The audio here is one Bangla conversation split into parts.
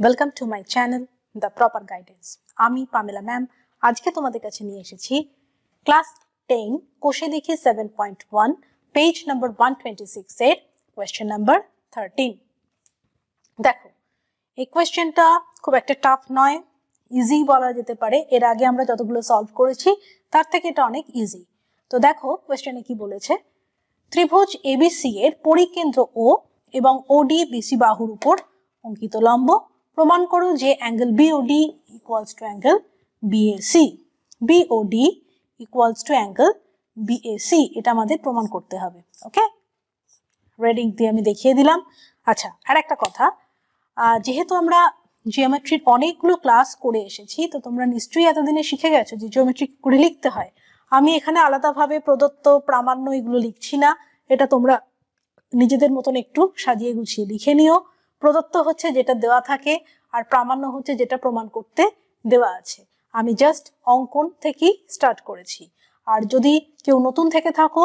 Welcome to my channel the proper guidance আমি পামেলা ম্যাম আজকে তোমাদের কাছে নিয়ে এসেছি ক্লাস টেন কোষে দেখি seven point one page number one twenty six এর কোয়েশ্চেন নাম্বার থার্টিন দেখো এই কোয়েশ্চেনটা খুব একটা টাফ নয় ইজি বলা যেতে পারে এর আগে আমরা যতগুলো সলভ করেছি তার থেকে এটা অনেক ইজি তো দেখো কোয়েশ্চেনে কি বলেছে ত্রিভুজ এবিসি এর পরিকেন্দ্র ও এবং ওডিবিসি বাহুর উপর অঙ্কিত লম্ব প্রমাণ করো যে angle BOD equals to angle BAC BOD equals to angle BAC এটা আমাদের প্রমাণ করতে হবে ওকে রেডিং দিয়ে আমি দেখিয়ে দিলাম আচ্ছা আর একটা কথা যেহেতু আমরা জিওমেট্রির অনেকগুলো ক্লাস করে এসেছি তো তোমরা নিশ্চয়ই এতদিনে শিখে গেছো যে জিওমেট্রি করে লিখতে হয় আমি এখানে আলাদাভাবে প্রদত্ত প্রামাণ্য এগুলো লিখছি না এটা তোমরা নিজেদের মতন একটু সাজিয়ে গুছিয়ে লিখে নিও প্রদত্ত হচ্ছে যেটা দেওয়া থাকে আর প্রামাণ্য হচ্ছে যেটা প্রমাণ করতে দেওয়া আছে আমি জাস্ট অঙ্কন থেকেই স্টার্ট করেছি আর যদি কেউ নতুন থেকে থাকো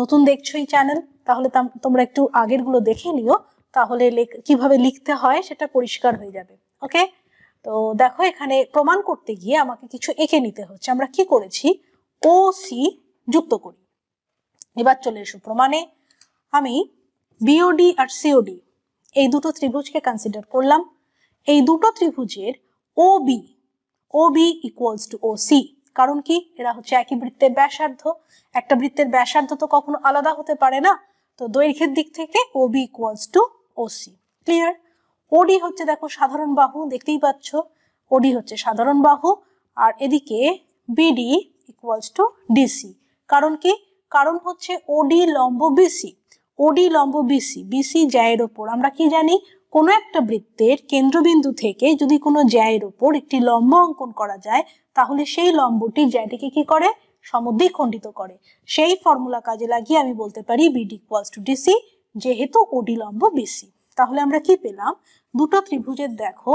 নতুন দেখছো এই চ্যানেল তাহলে তোমরা একটু আগেরগুলো দেখে নিও তাহলে কিভাবে লিখতে হয় সেটা পরিষ্কার হয়ে যাবে ওকে তো দেখো এখানে প্রমাণ করতে গিয়ে আমাকে কিছু এঁকে নিতে হচ্ছে আমরা কি করেছি ও সি যুক্ত করি এবার চলে এসো প্রমাণে আমি বিওডি আর সিওডি এই দুটো ত্রিভুজকে কনসিডার করলাম এই দুটো ত্রিভুজের O B O B equals to O C কারণ কি এরা হচ্ছে একই বৃত্তের ব্যাসার্ধ একটা বৃত্তের ব্যাসার্ধ তো কখনো আলাদা হতে পারে না তো দৈর্ঘ্যের দিক থেকে O B equals to O C clear OD হচ্ছে দেখো সাধারণ বাহু দেখতেই পাচ্ছ ওডি হচ্ছে সাধারণ বাহু আর এদিকে বিডি ইকুয়ালস টু ডিসি কারণ কি কারণ হচ্ছে ওডি লম্ব বিসি ওডি লম্ব বিসি বিসি জ্যায়ের ওপর আমরা কি জানি কোনো একটা বৃত্তের কেন্দ্রবিন্দু থেকে যদি কোনো জ্যায়ের ওপর একটি লম্ব অঙ্কন করা যায় তাহলে সেই লম্বটি জ্যাটিকে কি করে সমদ্বিক খণ্ডিত করে সেই ফর্মুলা কাজে লাগিয়ে আমি বলতে পারি বিডি ইকুয়ালস টু ডিসি যেহেতু ওডি লম্ব বিসি তাহলে আমরা কি পেলাম দুটো ত্রিভুজের দেখো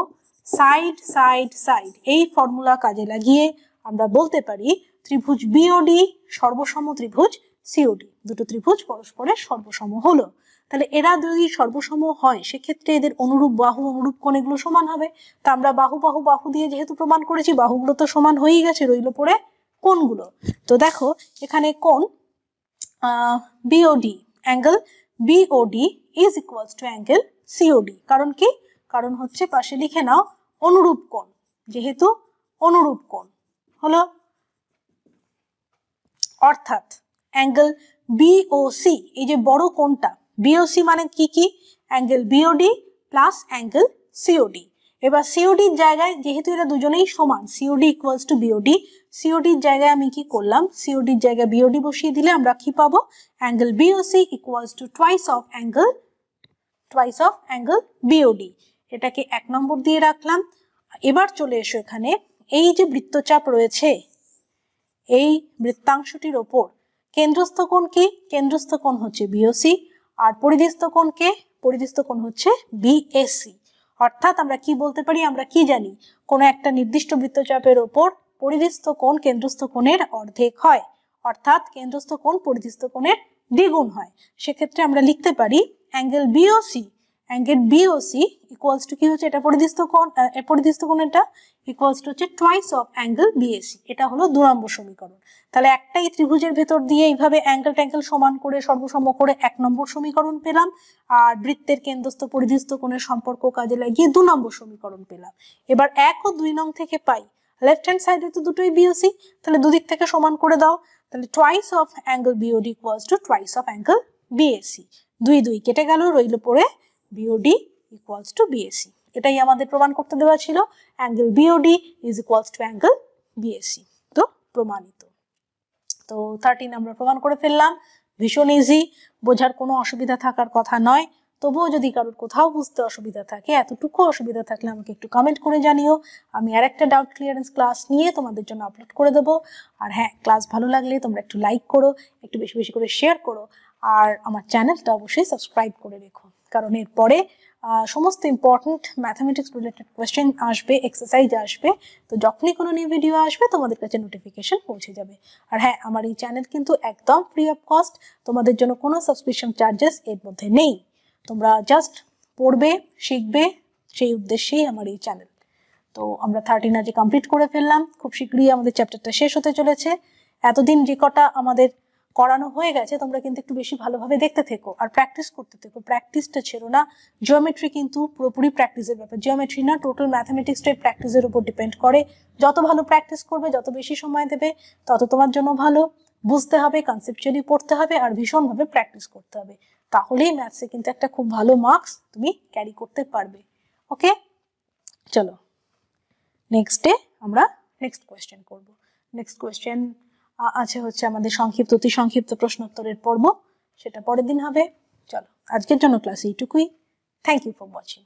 সাইড সাইড সাইড এই ফর্মুলা কাজে লাগিয়ে আমরা বলতে পারি ত্রিভুজ বিওডি সর্বসম ত্রিভুজ সিওডি দুটো ত্রিভুজ পরস্পরের সর্বসম হলো তাহলে এরা যদি সর্বসম হয় সেক্ষেত্রে এদের অনুরূপ বাহু অনুরূপ কোণ এগুলো সমান হবে তা আমরা বাহু বাহু বাহু দিয়ে যেহেতু প্রমাণ করেছি বাহুগুলো তো সমান হয়েই গেছে রইল পরে কোণগুলো তো দেখো এখানে কোণ BOD angle BOD is equals to angle COD কারণ কি কারণ হচ্ছে পাশে লিখে নাও অনুরূপ কোণ যেহেতু অনুরূপ কোণ হলো অর্থাৎ অ্যাঙ্গেল বিওসি এই যে বড় কোনটা বিওসি মানে কি কি angle BOD plus angle COD এবার সিওডির জায়গায় যেহেতু এরা দুজনেই সমান সিওডি ইকুয়ালস টু বিওডি সিওডির জায়গায় আমি কি করলাম সিওডির জায়গায় বিওডি বসিয়ে দিলে আমরা কি পাবো angle BOC equals to twice of angle twice of angle BOD এটাকে এক নম্বর দিয়ে রাখলাম এবার চলে এসো এখানে এই যে বৃত্তচাপ রয়েছে এই বৃত্তাংশটির ওপর কেন্দ্রস্থ কোণ কি কেন্দ্রস্থ কোণ হচ্ছে বিওসি আর পরিধিস্থ কোণ কে পরিধিস্থ কোণ হচ্ছে বিএসি অর্থাৎ আমরা কি বলতে পারি আমরা কি জানি কোনো একটা নির্দিষ্ট বৃত্তচাপের ওপর পরিধিস্থ কোণ কেন্দ্রস্থ কোণের অর্ধেক হয় অর্থাৎ কেন্দ্রস্থ কোণ পরিধিস্থ কোণের দ্বিগুণ হয় সেক্ষেত্রে আমরা লিখতে পারি angle BOC angle BOC equals to কি হচ্ছে এটা পরিদৃষ্ট কোণ পরিদৃষ্ট কোণ এটা ইকুয়ালস টু হচ্ছে টুয়াইস অফ অ্যাঙ্গেল বিএসি এটা হলো দু নম্বর সমীকরণ তাহলে একটাই ত্রিভুজের ভেতর দিয়ে এইভাবে অ্যাঙ্গেল ট্যাঙ্গেল সমান করে সর্বসম্ম করে এক নম্বর সমীকরণ পেলাম আর বৃত্তের কেন্দ্রস্থ পরিদৃষ্ট কোণের সম্পর্ক কাজে লাগিয়ে দু নম্বর সমীকরণ পেলাম এবার এক ও দুই নং থেকে পাই লেফট হ্যান্ড সাইডে তো দুটোই বিওসি তাহলে দুদিক থেকে সমান করে দাও তাহলে twice of angle BOD equals to twice of angle BAC দুই দুই কেটে গেল রইল পরে BOD equals টু BAC. এটাই আমাদের প্রমাণ করতে দেওয়া ছিল angle BOD is equals to angle BAC. তো প্রমাণিত তো থার্টিন আমরা প্রমাণ করে ফেললাম ভীষণ ইজি বোঝার কোনো অসুবিধা থাকার কথা নয় তবুও যদি কারোর কোথাও বুঝতে অসুবিধা থাকে এতটুকু অসুবিধা থাকলে আমাকে একটু কমেন্ট করে জানিও আমি আর একটা ডাউট ক্লিয়ারেন্স ক্লাস নিয়ে তোমাদের জন্য আপলোড করে দেবো আর হ্যাঁ ক্লাস ভালো লাগলে তোমরা একটু লাইক করো একটু বেশি বেশি করে শেয়ার করো আর আমার চ্যানেলটা অবশ্যই সাবস্ক্রাইব করে রেখো কারণ এরপরে সমস্ত ইম্পর্টেন্ট ম্যাথামেটিক্স রিলেটেড কোয়েশ্চেন আসবে এক্সারসাইজ আসবে তো যখনই কোনো নিউ ভিডিও আসবে তোমাদের কাছে নোটিফিকেশন পৌঁছে যাবে আর হ্যাঁ আমার এই চ্যানেল কিন্তু একদম ফ্রি অফ কস্ট তোমাদের জন্য কোনো সাবস্ক্রিপশন চার্জেস এর মধ্যে নেই তোমরা জাস্ট পড়বে শিখবে সেই উদ্দেশ্যেই আমার এই চ্যানেল তো আমরা থার্টিন আজে কমপ্লিট করে ফেললাম খুব শীঘ্রই আমাদের চ্যাপ্টারটা শেষ হতে চলেছে এতদিন যে কটা আমাদের করানো হয়ে গেছে তোমরা কিন্তু একটু বেশি ভালোভাবে দেখতে থেকো আর প্র্যাকটিস করতে থেকো প্র্যাকটিসটা ছেড়ো না জিওমেট্রি কিন্তু পুরোপুরি প্র্যাকটিসের ব্যাপার জিওমেট্রি না টোটাল ম্যাথামেটিক্সটাই প্র্যাকটিসের উপর ডিপেন্ড করে যত ভালো প্র্যাকটিস করবে যত বেশি সময় দেবে তত তোমার জন্য ভালো বুঝতে হবে কনসেপচুয়ালি পড়তে হবে আর ভীষণভাবে প্র্যাকটিস করতে হবে তাহলেই ম্যাথসে কিন্তু একটা খুব ভালো মার্কস তুমি ক্যারি করতে পারবে ওকে চলো নেক্সট ডে আমরা নেক্সট কোয়েশ্চেন করবো নেক্সট কোয়েশ্চেন আছে হচ্ছে আমাদের সংক্ষিপ্ত অতি সংক্ষিপ্ত প্রশ্নোত্তরের পর্ব সেটা পরের দিন হবে চলো আজকের জন্য ক্লাস এইটুকুই থ্যাংক ইউ ফর ওয়াচিং